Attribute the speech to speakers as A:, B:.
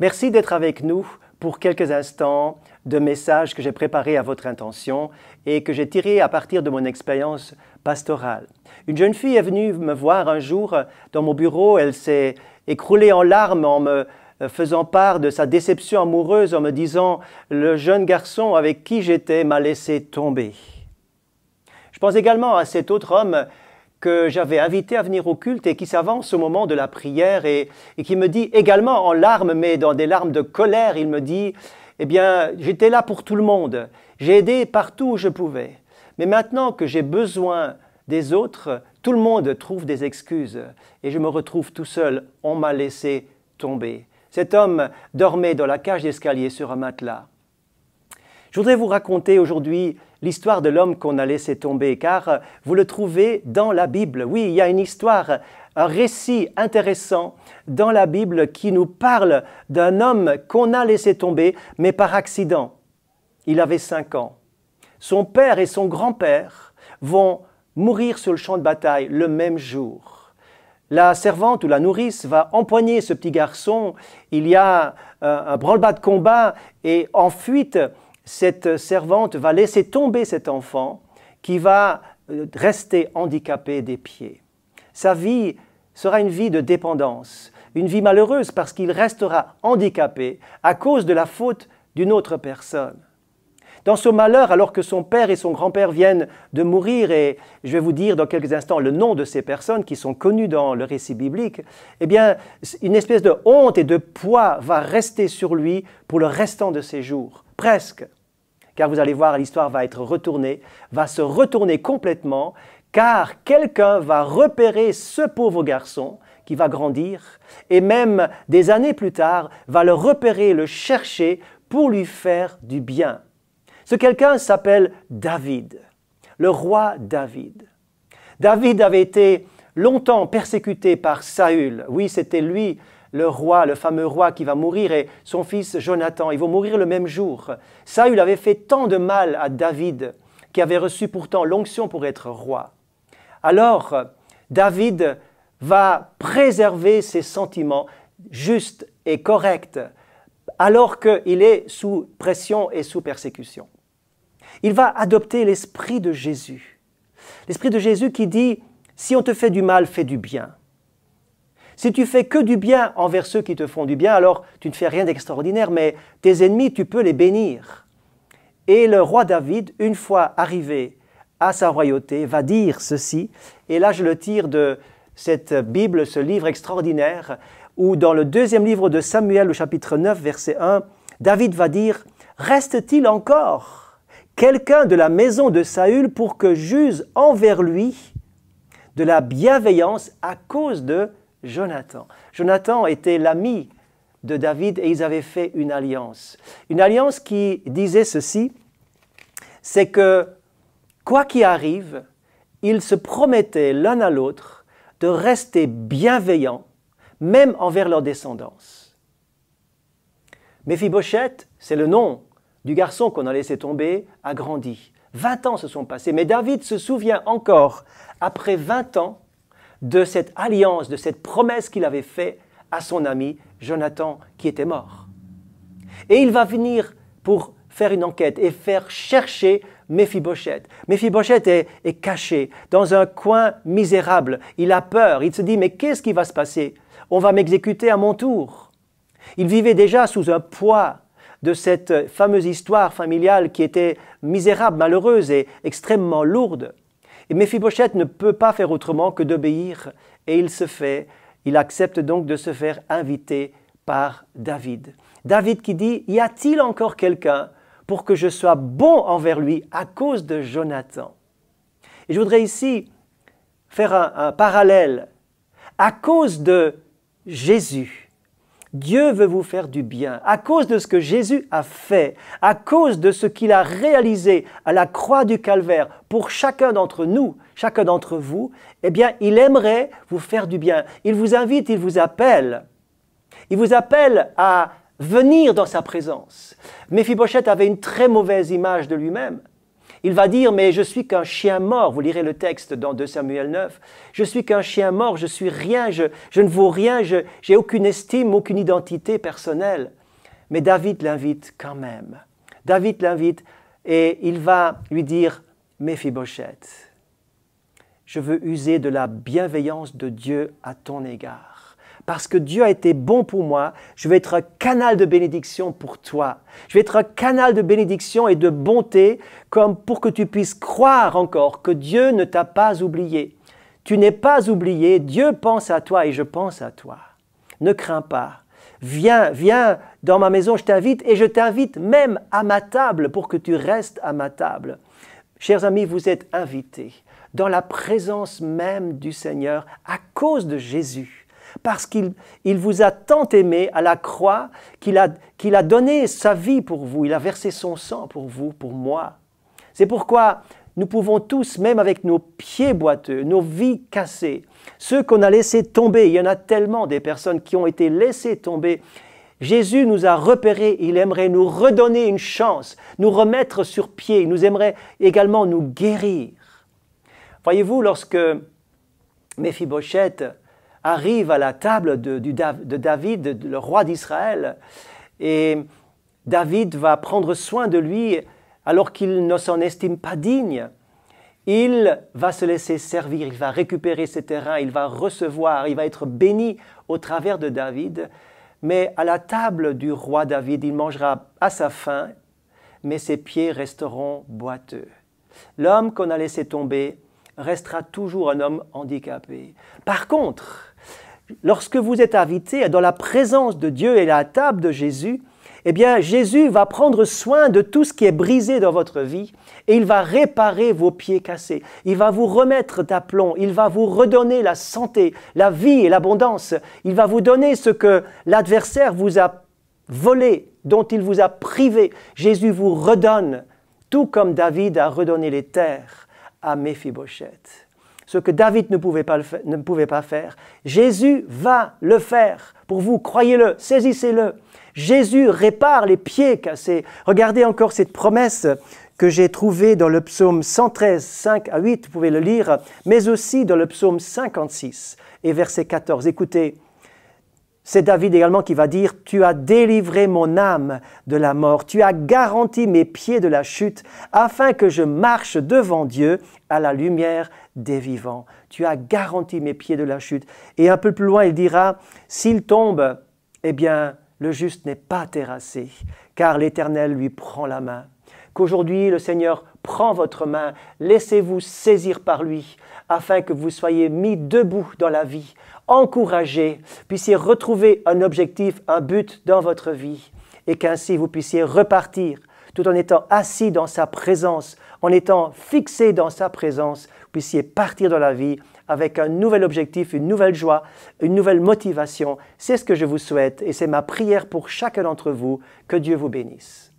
A: Merci d'être avec nous pour quelques instants de messages que j'ai préparés à votre intention et que j'ai tirés à partir de mon expérience pastorale. Une jeune fille est venue me voir un jour dans mon bureau, elle s'est écroulée en larmes en me faisant part de sa déception amoureuse en me disant le jeune garçon avec qui j'étais m'a laissé tomber. Je pense également à cet autre homme que j'avais invité à venir au culte et qui s'avance au moment de la prière et, qui me dit également en larmes, mais dans des larmes de colère, il me dit, eh bien, j'étais là pour tout le monde, j'ai aidé partout où je pouvais, mais maintenant que j'ai besoin des autres, tout le monde trouve des excuses et je me retrouve tout seul, on m'a laissé tomber. Cet homme dormait dans la cage d'escalier sur un matelas. Je voudrais vous raconter aujourd'hui l'histoire de l'homme qu'on a laissé tomber, car euh, vous le trouvez dans la Bible. Oui, il y a une histoire, un récit intéressant dans la Bible qui nous parle d'un homme qu'on a laissé tomber, mais par accident. Il avait cinq ans. Son père et son grand-père vont mourir sur le champ de bataille le même jour. La servante ou la nourrice va empoigner ce petit garçon. Il y a un, euh, un branle-bas de combat et en fuite, cette servante va laisser tomber cet enfant qui va euh, rester handicapé des pieds. Sa vie sera une vie de dépendance, une vie malheureuse parce qu'il restera handicapé à cause de la faute d'une autre personne. Dans ce malheur, alors que son père et son grand-père viennent de mourir, et je vais vous dire dans quelques instants le nom de ces personnes qui sont connues dans le récit biblique, eh bien, une espèce de honte et de poids va rester sur lui pour le restant de ses jours, presque car vous allez voir, l'histoire va être retournée, va se retourner complètement, car quelqu'un va repérer ce pauvre garçon qui va grandir, et même des années plus tard, va le repérer, le chercher pour lui faire du bien. Ce quelqu'un s'appelle David, le roi David. David avait été longtemps persécuté par Saül. Oui, c'était lui le roi, le fameux roi qui va mourir, et son fils Jonathan, ils vont mourir le même jour. Saül avait fait tant de mal à David, qui avait reçu pourtant l'onction pour être roi. Alors, David va préserver ses sentiments justes et corrects, alors qu'il est sous pression et sous persécution. Il va adopter l'esprit de Jésus. L'esprit de Jésus qui dit, si on te fait du mal, fais du bien. Si tu fais que du bien envers ceux qui te font du bien, alors tu ne fais rien d'extraordinaire, mais tes ennemis, tu peux les bénir. Et le roi David, une fois arrivé à sa royauté, va dire ceci, et là je le tire de cette Bible, ce livre extraordinaire, où dans le deuxième livre de Samuel, au chapitre 9, verset 1, David va dire, Reste-t-il encore quelqu'un de la maison de Saül pour que j'use envers lui de la bienveillance à cause de Jonathan. Jonathan était l'ami de David et ils avaient fait une alliance. Une alliance qui disait ceci, c'est que quoi qu'il arrive, ils se promettaient l'un à l'autre de rester bienveillants, même envers leur descendance. Méphibochette, c'est le nom du garçon qu'on a laissé tomber, a grandi. Vingt ans se sont passés, mais David se souvient encore, après vingt ans, de cette alliance, de cette promesse qu'il avait faite à son ami Jonathan qui était mort. Et il va venir pour faire une enquête et faire chercher Méphibochette. Méphibochette est, est caché dans un coin misérable. Il a peur. Il se dit mais qu'est-ce qui va se passer On va m'exécuter à mon tour. Il vivait déjà sous un poids de cette fameuse histoire familiale qui était misérable, malheureuse et extrêmement lourde. Et Mephibosheth ne peut pas faire autrement que d'obéir et il se fait, il accepte donc de se faire inviter par David. David qui dit Y a-t-il encore quelqu'un pour que je sois bon envers lui à cause de Jonathan Et je voudrais ici faire un parallèle. À cause de Jésus, Dieu veut vous faire du bien. À cause de ce que Jésus a fait, à cause de ce qu'il a réalisé à la croix du Calvaire pour chacun d'entre nous, chacun d'entre vous, eh bien, il aimerait vous faire du bien. Il vous invite, il vous appelle. Il vous appelle à venir dans sa présence. Méphibosheth avait une très mauvaise image de lui-même. Il va dire, mais je suis qu'un chien mort, vous lirez le texte dans 2 Samuel 9, je suis qu'un chien mort, je suis rien, je, ne vaux rien, je n'ai aucune estime, aucune identité personnelle. Mais David l'invite quand même. David l'invite et il va lui dire, Fibochette, je veux user de la bienveillance de Dieu à ton égard parce que Dieu a été bon pour moi, je vais être un canal de bénédiction pour toi. Je vais être un canal de bénédiction et de bonté comme pour que tu puisses croire encore que Dieu ne t'a pas oublié. Tu n'es pas oublié, Dieu pense à toi et je pense à toi. Ne crains pas. Viens, viens dans ma maison, je t'invite et je t'invite même à ma table pour que tu restes à ma table. Chers amis, vous êtes invités dans la présence même du Seigneur à cause de Jésus parce qu'il il vous a tant aimé à la croix qu'il a, qu'il a donné sa vie pour vous, il a versé son sang pour vous, pour moi. C'est pourquoi nous pouvons tous, même avec nos pieds boiteux, nos vies cassées, ceux qu'on a laissés tomber, il y en a tellement des personnes qui ont été laissées tomber. Jésus nous a repérés, il aimerait nous redonner une chance, nous remettre sur pied, il nous aimerait également nous guérir. Voyez-vous, lorsque Méphibosheth arrive à la table de, de David, le roi d'Israël, et David va prendre soin de lui alors qu'il ne s'en estime pas digne. Il va se laisser servir, il va récupérer ses terrains, il va recevoir, il va être béni au travers de David. Mais à la table du roi David, il mangera à sa faim, mais ses pieds resteront boiteux. L'homme qu'on a laissé tomber restera toujours un homme handicapé. Par contre, lorsque vous êtes invité dans la présence de Dieu et la table de Jésus, eh bien Jésus va prendre soin de tout ce qui est brisé dans votre vie et il va réparer vos pieds cassés. Il va vous remettre d'aplomb, il va vous redonner la santé, la vie et l'abondance. Il va vous donner ce que l'adversaire vous a volé, dont il vous a privé. Jésus vous redonne, tout comme David a redonné les terres à Méphibosheth ce que David ne pouvait pas, ne pouvait pas faire. Jésus va le faire pour vous, croyez-le, saisissez-le. Jésus répare les pieds cassés. Regardez encore cette promesse que j'ai trouvée dans le psaume 113, 5 à 8, vous pouvez le lire, mais aussi dans le psaume 56 et verset 14. Écoutez, c'est David également qui va dire, Tu as délivré mon âme de la mort, tu as garanti mes pieds de la chute, afin que je marche devant Dieu à la lumière des vivants. Tu as garanti mes pieds de la chute. Et un peu plus loin, il dira, S'il tombe, eh bien, le juste n'est pas terrassé, car l'Éternel lui prend la main. Qu'aujourd'hui, le Seigneur Prends votre main, laissez-vous saisir par lui, afin que vous soyez mis debout dans la vie, encouragés, puissiez retrouver un objectif, un but dans votre vie, et qu'ainsi vous puissiez repartir tout en étant assis dans sa présence, en étant fixé dans sa présence, puissiez partir dans la vie avec un nouvel objectif, une nouvelle joie, une nouvelle motivation. C'est ce que je vous souhaite et c'est ma prière pour chacun d'entre vous. Que Dieu vous bénisse.